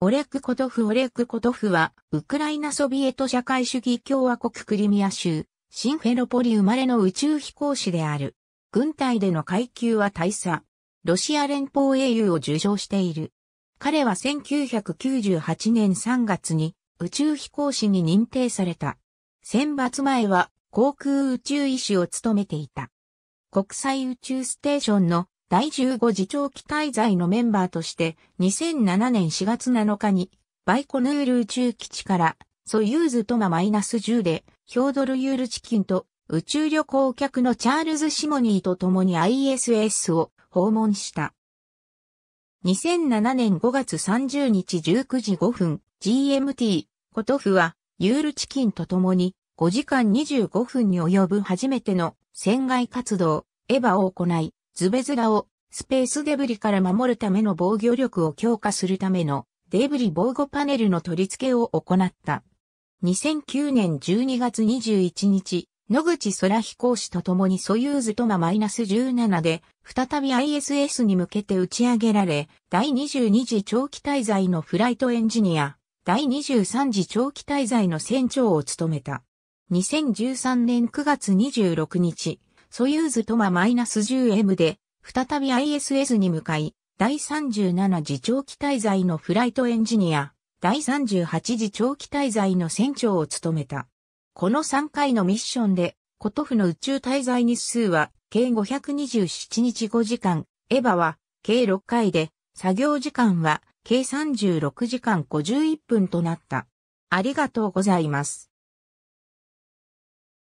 オレク・コトフ・オレク・コトフは、ウクライナソビエト社会主義共和国クリミア州、シンフェロポリ生まれの宇宙飛行士である。軍隊での階級は大佐。ロシア連邦英雄を受賞している。彼は1998年3月に宇宙飛行士に認定された。選抜前は航空宇宙医師を務めていた。国際宇宙ステーションの第15次長期滞在のメンバーとして、2007年4月7日に、バイコヌール宇宙基地から、ソユーズトママイナス10で、ヒョードル・ユールチキンと、宇宙旅行客のチャールズ・シモニーと共に ISS を訪問した。2007年5月30日19時5分、GMT、コトフは、ユールチキンと共に、5時間25分に及ぶ初めての船外活動、エヴァを行い、ズベズラをスペースデブリから守るための防御力を強化するためのデブリ防護パネルの取り付けを行った。2009年12月21日、野口空飛行士と共にソユーズトマ -17 で再び ISS に向けて打ち上げられ、第22次長期滞在のフライトエンジニア、第23次長期滞在の船長を務めた。2013年9月26日、ソユーズトマ -10M で、再び ISS に向かい、第37次長期滞在のフライトエンジニア、第38次長期滞在の船長を務めた。この3回のミッションで、コトフの宇宙滞在日数は、計527日5時間、エヴァは、計6回で、作業時間は、計36時間51分となった。ありがとうございます。